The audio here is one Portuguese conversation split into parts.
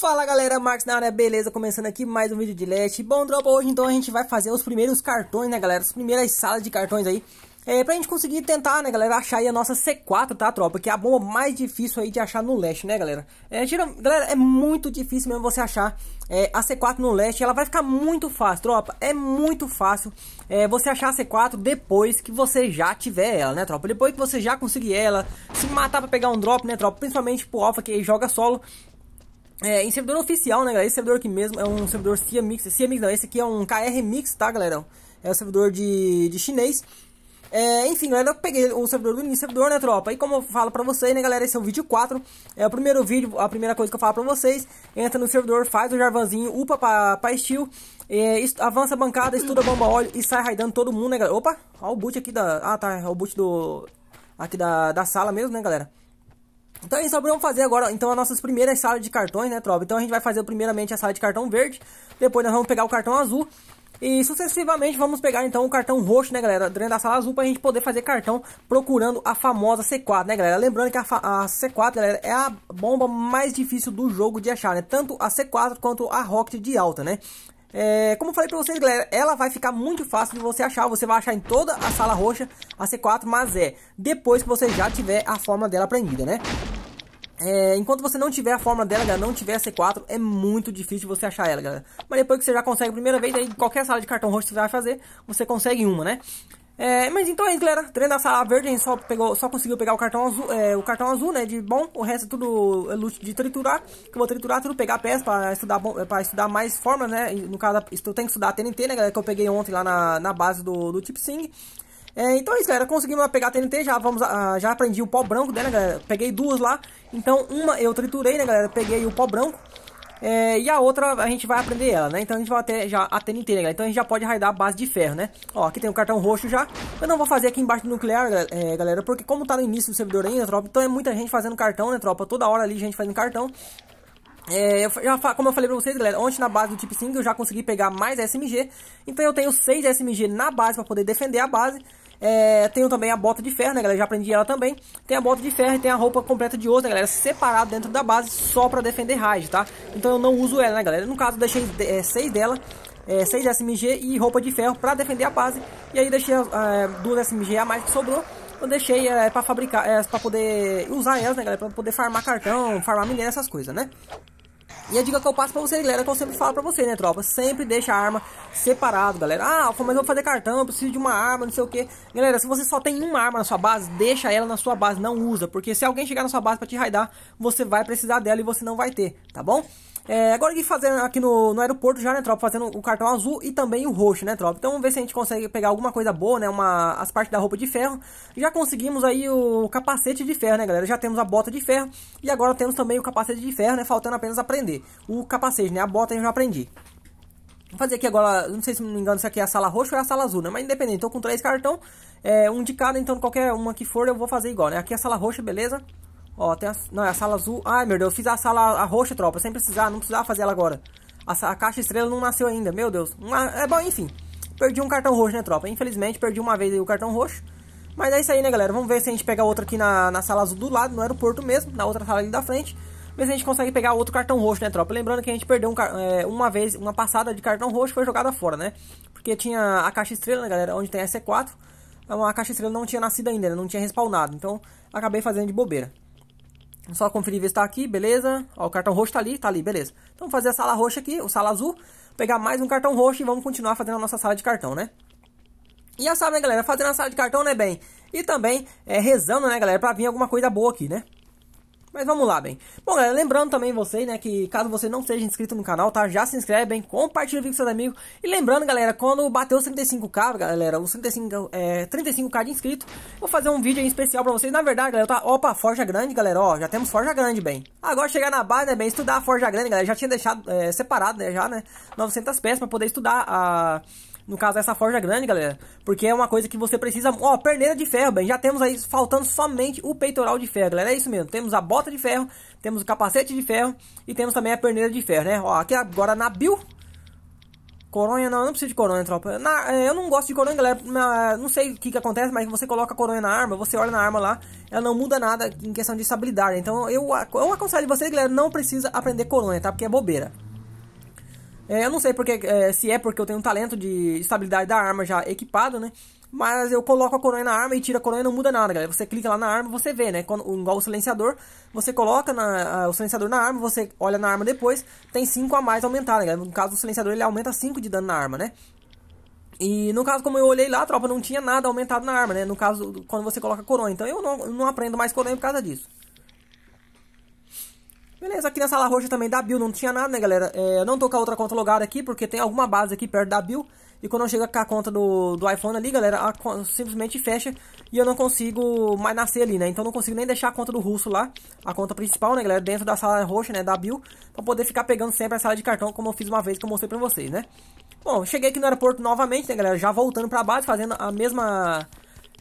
Fala galera, Marcos na área, beleza? Começando aqui mais um vídeo de Leste. Bom, Dropa, hoje então a gente vai fazer os primeiros cartões, né galera? As primeiras salas de cartões aí. É, pra gente conseguir tentar, né galera, achar aí a nossa C4, tá tropa? Que é a bomba mais difícil aí de achar no Leste, né galera? É, galera, é muito difícil mesmo você achar é, a C4 no Leste. Ela vai ficar muito fácil, tropa. É muito fácil é, você achar a C4 depois que você já tiver ela, né tropa? Depois que você já conseguir ela, se matar pra pegar um drop, né tropa? Principalmente pro Alpha que joga solo. É, em servidor oficial, né, galera? Esse servidor aqui mesmo é um servidor CIA Mix. CIA Mix não, esse aqui é um KR Mix, tá, galera? É o servidor de, de chinês. É, enfim, galera, eu peguei o servidor do início, servidor, né, tropa? E como eu falo pra vocês, né, galera, esse é o vídeo 4. É o primeiro vídeo, a primeira coisa que eu falo pra vocês. Entra no servidor, faz o jarvanzinho, upa pra, pra steel. É, avança a bancada, estuda a bomba óleo e sai raidando todo mundo, né, galera? Opa, ó o boot aqui da... Ah, tá, é o boot do... Aqui da, da sala mesmo, né, galera? Então é isso, vamos fazer agora então as nossas primeiras salas de cartões, né, tropa? Então a gente vai fazer primeiramente a sala de cartão verde, depois nós vamos pegar o cartão azul e sucessivamente vamos pegar então o cartão roxo, né, galera, dentro da sala azul pra gente poder fazer cartão procurando a famosa C4, né, galera? Lembrando que a, a C4, galera, é a bomba mais difícil do jogo de achar, né? Tanto a C4 quanto a Rocket de alta, né? É, como eu falei pra vocês, galera, ela vai ficar muito fácil de você achar. Você vai achar em toda a sala roxa a C4, mas é depois que você já tiver a forma dela aprendida, né? É, enquanto você não tiver a forma dela, galera, não tiver a C4, é muito difícil você achar ela, galera. Mas depois que você já consegue a primeira vez, aí qualquer sala de cartão roxo que você vai fazer, você consegue uma, né? É, mas então é isso, galera. Treino da sala verde, a gente só, pegou, só conseguiu pegar o cartão azul, é, o cartão azul, né? De bom, o resto é tudo é loot de triturar. Que eu vou triturar tudo, pegar peças pra estudar, pra estudar mais formas, né? No caso, eu tenho que estudar a TNT, né, galera? Que eu peguei ontem lá na, na base do, do Tip Sing. É, então é isso, galera. Conseguimos lá pegar a TNT, já, vamos, já aprendi o pó branco dela, né, galera. Peguei duas lá. Então uma eu triturei, né, galera? Peguei o pó branco. É, e a outra a gente vai aprender ela, né? Então a gente vai até já a TNT, né, galera? Então a gente já pode raidar a base de ferro, né? Ó, aqui tem o um cartão roxo já. Eu não vou fazer aqui embaixo do nuclear, é, galera, porque como tá no início do servidor ainda, tropa, então é muita gente fazendo cartão, né, tropa? Toda hora ali gente fazendo cartão. É, eu já, como eu falei pra vocês, galera, ontem na base do Tip 5 eu já consegui pegar mais SMG. Então eu tenho 6 SMG na base pra poder defender a base. É, tenho também a bota de ferro, né, galera? Já aprendi ela também. Tem a bota de ferro e tem a roupa completa de osso, né, galera? Separado dentro da base só pra defender raid, tá? Então eu não uso ela, né, galera? No caso, deixei é, dela é, SMG e roupa de ferro para defender a base. E aí deixei é, duas SMG a mais que sobrou. Eu deixei é, para fabricar, é, para poder usar elas, né, galera? Para poder farmar cartão, farmar minério, essas coisas, né? E a dica que eu passo pra vocês, galera, é que eu sempre falo pra vocês, né, tropa? Sempre deixa a arma separado, galera. Ah, mas eu vou fazer cartão, eu preciso de uma arma, não sei o que. Galera, se você só tem uma arma na sua base, deixa ela na sua base, não usa. Porque se alguém chegar na sua base pra te raidar, você vai precisar dela e você não vai ter, tá bom? É, agora que fazendo aqui no, no, aeroporto já, né, tropa? Fazendo o cartão azul e também o roxo, né, tropa? Então vamos ver se a gente consegue pegar alguma coisa boa, né? Uma, as partes da roupa de ferro. Já conseguimos aí o capacete de ferro, né, galera? Já temos a bota de ferro e agora temos também o capacete de ferro, né? Faltando apenas aprender. O capacete, né? A bota eu já aprendi. Vou fazer aqui agora, não sei se me engano se aqui é a sala roxa ou é a sala azul, né? Mas independente, tô com três cartão, é, um de cada, então qualquer uma que for eu vou fazer igual, né? Aqui é a sala roxa, beleza? Ó, tem a, não, é a sala azul. Ai, meu Deus, eu fiz a sala a roxa, tropa, sem precisar, não precisava fazer ela agora. A, a caixa estrela não nasceu ainda, meu Deus. Uma, é bom, enfim, perdi um cartão roxo, né, tropa? Infelizmente, perdi uma vez aí o cartão roxo. Mas é isso aí, né, galera? Vamos ver se a gente pega outra aqui na, na sala azul do lado, no aeroporto mesmo, na outra sala ali da frente. Mas a gente consegue pegar outro cartão roxo, né, tropa? Lembrando que a gente perdeu um, é, uma vez, uma passada de cartão roxo foi jogada fora, né? Porque tinha a caixa estrela, né, galera? Onde tem a c 4 A caixa estrela não tinha nascido ainda, né? não tinha respawnado. Então, acabei fazendo de bobeira. Só conferir ver se tá aqui, beleza. Ó, o cartão roxo tá ali, tá ali, beleza. Então, fazer a sala roxa aqui, o sala azul. Pegar mais um cartão roxo e vamos continuar fazendo a nossa sala de cartão, né? E já sabe, né, galera? Fazendo a sala de cartão, né, bem? E também é, rezando, né, galera? Pra vir alguma coisa boa aqui, né? Mas vamos lá, bem. Bom, galera, lembrando também vocês, né, que caso você não seja inscrito no canal, tá? Já se inscreve, bem, compartilha o vídeo com seus amigos. E lembrando, galera, quando bater os 35k, galera, os 35, é, 35k de inscrito, vou fazer um vídeo aí especial pra vocês. Na verdade, galera, tá, opa, Forja Grande, galera, ó, já temos Forja Grande, bem. Agora chegar na base, né, bem, estudar a Forja Grande, galera, já tinha deixado é, separado, né, já, né, 900 peças pra poder estudar a... No caso, essa forja grande, galera. Porque é uma coisa que você precisa... Ó, perneira de ferro, bem. Já temos aí faltando somente o peitoral de ferro, galera. É isso mesmo. Temos a bota de ferro, temos o capacete de ferro e temos também a perneira de ferro, né? Ó, aqui agora na bio Coronha não, eu não preciso de coronha, tropa. Na, é, eu não gosto de coronha, galera. não sei o que, que acontece, mas você coloca a coronha na arma, você olha na arma lá, ela não muda nada em questão de estabilidade. Então eu, eu aconselho vocês, galera, não precisa aprender coronha, tá? Porque é bobeira. É, eu não sei porque, é, se é porque eu tenho um talento de estabilidade da arma já equipado, né? Mas eu coloco a coronha na arma e tiro a coronha e não muda nada, galera. Você clica lá na arma você vê, né? Quando, igual o silenciador, você coloca na, a, o silenciador na arma, você olha na arma depois, tem 5 a mais aumentada, né, galera. No caso, do silenciador ele aumenta 5 de dano na arma, né? E no caso, como eu olhei lá, a tropa não tinha nada aumentado na arma, né? No caso, quando você coloca a coronha. Então eu não, não aprendo mais coronha por causa disso. Beleza, aqui nessa sala roxa também da Bill não tinha nada, né, galera? É, eu não tô com a outra conta logada aqui, porque tem alguma base aqui perto da Bill. E quando eu chego com a conta do, do iPhone ali, galera, a, simplesmente fecha e eu não consigo mais nascer ali, né? Então eu não consigo nem deixar a conta do russo lá, a conta principal, né, galera? Dentro da sala roxa, né, da Bill, pra poder ficar pegando sempre a sala de cartão, como eu fiz uma vez que eu mostrei pra vocês, né? Bom, cheguei aqui no aeroporto novamente, né, galera? Já voltando pra base, fazendo a mesma...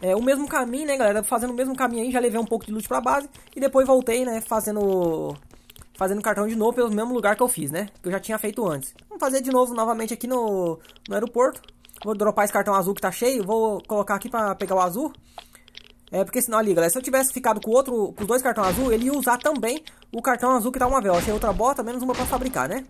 É, o mesmo caminho, né, galera? Fazendo o mesmo caminho aí, já levei um pouco de loot pra base. E depois voltei, né, fazendo fazendo cartão de novo pelo mesmo lugar que eu fiz, né? Que eu já tinha feito antes. Vamos fazer de novo, novamente aqui no, no aeroporto. Vou dropar esse cartão azul que tá cheio. Vou colocar aqui pra pegar o azul. É, porque senão ali, galera, né? se eu tivesse ficado com outro, com os dois cartões azul, ele ia usar também o cartão azul que tá uma vela. Achei outra bota, menos uma pra fabricar, né?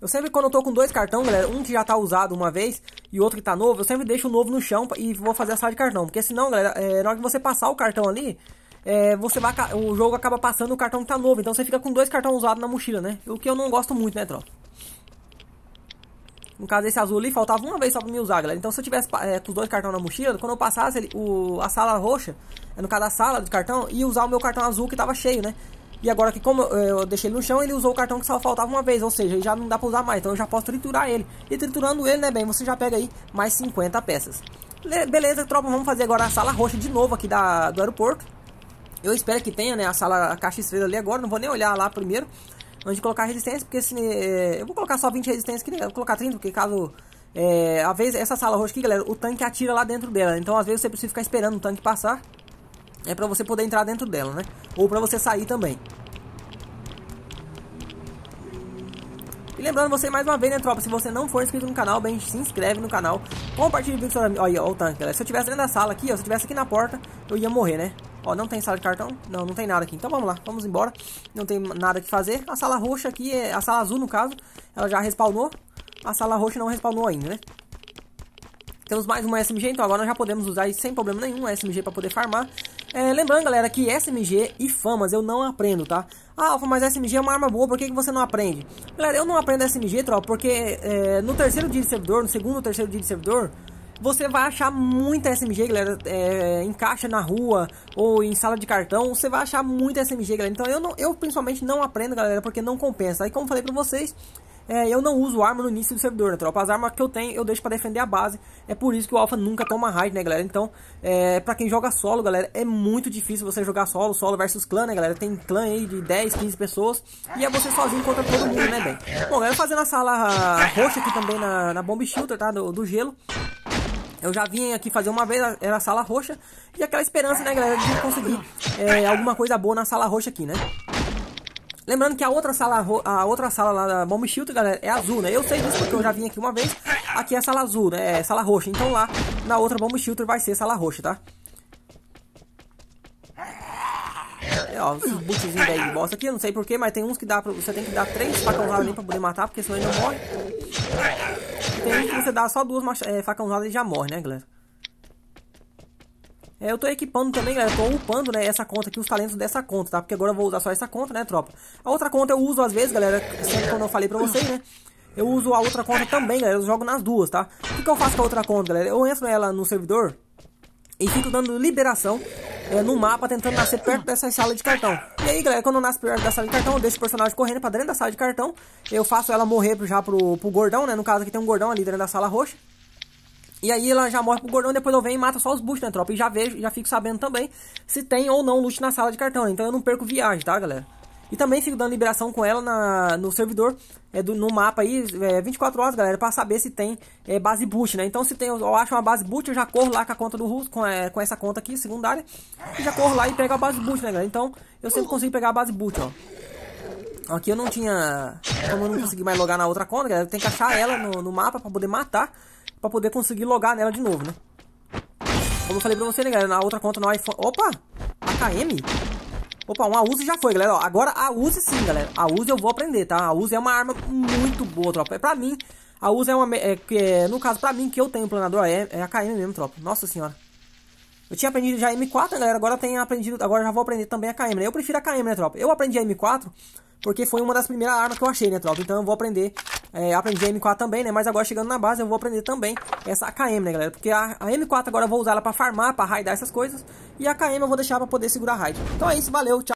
Eu sempre, quando eu tô com dois cartões, galera, um que já tá usado uma vez e outro que tá novo, eu sempre deixo o novo no chão e vou fazer a sala de cartão. Porque senão, galera, é, na hora que você passar o cartão ali, é, você vai, o jogo acaba passando, o cartão que tá novo. Então você fica com dois cartões usados na mochila, né? O que eu não gosto muito, né, tropa? No caso, esse azul ali, faltava uma vez só pra me usar, galera. Então, se eu tivesse é, com os dois cartões na mochila, quando eu passasse ele, o, a sala roxa, é, no caso da sala do cartão, ia usar o meu cartão azul que tava cheio, né? E agora que como eu, é, eu deixei ele no chão, ele usou o cartão que só faltava uma vez, ou seja, já não dá pra usar mais. Então, eu já posso triturar ele. E triturando ele, né, bem, você já pega aí mais 50 peças. Beleza, tropa, vamos fazer agora a sala roxa de novo aqui da, do aeroporto. Eu espero que tenha, né? A sala, a caixa estrela ali agora. Não vou nem olhar lá primeiro. Antes de colocar resistência, porque se... É, eu vou colocar só 20 resistências aqui, né? Vou colocar 30, porque caso... É, às vezes, essa sala roxa aqui, galera, o tanque atira lá dentro dela. Então, às vezes, você precisa ficar esperando o tanque passar. É pra você poder entrar dentro dela, né? Ou pra você sair também. E lembrando você mais uma vez, né, tropa? Se você não for inscrito no canal, bem, se inscreve no canal. Compartilha o vídeo com seus amigos. Olha, olha o tanque, galera. Se eu tivesse dentro da sala aqui, ó, se eu tivesse aqui na porta, eu ia morrer, né? Ó, não tem sala de cartão? Não, não tem nada aqui. Então vamos lá, vamos embora. Não tem nada que fazer. A sala roxa aqui, é, a sala azul no caso, ela já respawnou. A sala roxa não respawnou ainda, né? Temos mais uma SMG, então agora nós já podemos usar sem problema nenhum a SMG para poder farmar. É, lembrando, galera, que SMG e famas eu não aprendo, tá? Ah, Alfa, mas SMG é uma arma boa, por que, que você não aprende? Galera, eu não aprendo SMG, tropa, porque é, no terceiro dia de servidor, no segundo ou terceiro dia de servidor, você vai achar muita SMG, galera, é, em caixa na rua ou em sala de cartão, você vai achar muita SMG, galera. Então eu, não, eu principalmente não aprendo, galera, porque não compensa. Aí como falei pra vocês, é, eu não uso arma no início do servidor, né, tropa? As armas que eu tenho, eu deixo pra defender a base. É por isso que o Alpha nunca toma raid, né, galera? Então, é, pra quem joga solo, galera, é muito difícil você jogar solo, solo versus clã, né, galera? Tem clã aí de 10, 15 pessoas e é você sozinho contra todo mundo, né, bem? Bom, galera, fazendo a sala roxa aqui também na, na Bomb Shooter, tá? Do, do gelo. Eu já vim aqui fazer uma vez, era a sala roxa. E aquela esperança, né, galera, de conseguir é, alguma coisa boa na sala roxa aqui, né? Lembrando que a outra sala, a outra sala lá da Bomb Shield, galera, é azul, né? Eu sei disso porque eu já vim aqui uma vez. Aqui é sala azul, né? É sala roxa. Então lá, na outra Bomb Shield vai ser sala roxa, tá? É, ó, esses bootzinhos daí de bosta aqui, eu não sei porquê, mas tem uns que dá pra, você tem que dar três facãozadas ali pra poder matar, porque senão ele não morre tem que você dá só duas é, facãozadas e já morre, né, galera? É, eu tô equipando também, galera, tô upando, né, essa conta aqui, os talentos dessa conta, tá? Porque agora eu vou usar só essa conta, né, tropa? A outra conta eu uso às vezes, galera, sempre quando eu falei pra vocês, né? Eu uso a outra conta também, galera, eu jogo nas duas, tá? O que, que eu faço com a outra conta, galera? Eu entro ela no servidor e fico dando liberação é, no mapa tentando nascer perto dessa sala de cartão. E aí, galera, quando eu nasço perto da sala de cartão, eu deixo o personagem correndo pra dentro da sala de cartão. Eu faço ela morrer já pro, pro gordão, né? No caso aqui tem um gordão ali dentro da sala roxa. E aí ela já morre pro gordão, depois eu venho e mata só os buchos, né, tropa? E já vejo, já fico sabendo também se tem ou não loot na sala de cartão, né? Então eu não perco viagem, tá, galera? E também fico dando liberação com ela na, no servidor, é, do, no mapa aí, é, 24 horas, galera, para saber se tem é, base boot, né? Então se tem, eu, eu acho uma base boot, eu já corro lá com a conta do Russo, com, é, com essa conta aqui, secundária, e já corro lá e pego a base boot, né, galera? Então eu sempre consigo pegar a base boot, ó. Aqui eu não tinha. Como eu não consegui mais logar na outra conta, galera, eu tenho que achar ela no, no mapa pra poder matar. Pra poder conseguir logar nela de novo, né? Como eu falei pra você, né, galera? Na outra conta no iPhone. Opa! AKM? Opa, uma Uzi já foi, galera. Ó, agora a Uzi sim, galera. A Uzi eu vou aprender, tá? A Uzi é uma arma muito boa, tropa. É pra mim, a Uzi é uma... É, é, no caso, pra mim, que eu tenho planador, é, é a KM mesmo, tropa. Nossa senhora. Eu tinha aprendido já a M4, galera. Agora tenho aprendido... Agora já vou aprender também a KM, né? Eu prefiro a KM, né, tropa? Eu aprendi a M4 porque foi uma das primeiras armas que eu achei, né, tropa? Então eu vou aprender é, aprendi a M4 também, né? Mas agora chegando na base eu vou aprender também essa AKM, né, galera? Porque a, a M4 agora eu vou usar ela pra farmar, pra raidar essas coisas. E a AKM eu vou deixar pra poder segurar raid. Então é isso, valeu, tchau.